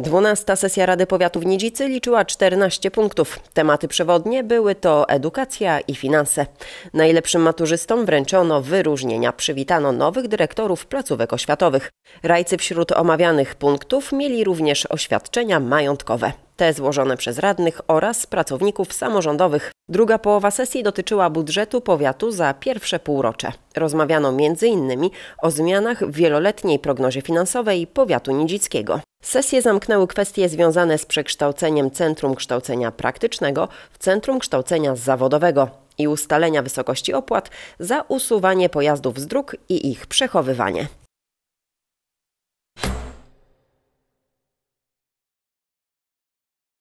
Dwunasta sesja Rady Powiatu w Niedzicy liczyła 14 punktów. Tematy przewodnie były to edukacja i finanse. Najlepszym maturzystom wręczono wyróżnienia, przywitano nowych dyrektorów placówek oświatowych. Rajcy wśród omawianych punktów mieli również oświadczenia majątkowe te złożone przez radnych oraz pracowników samorządowych. Druga połowa sesji dotyczyła budżetu powiatu za pierwsze półrocze. Rozmawiano m.in. o zmianach w wieloletniej prognozie finansowej powiatu nidzickiego. Sesje zamknęły kwestie związane z przekształceniem Centrum Kształcenia Praktycznego w Centrum Kształcenia Zawodowego i ustalenia wysokości opłat za usuwanie pojazdów z dróg i ich przechowywanie.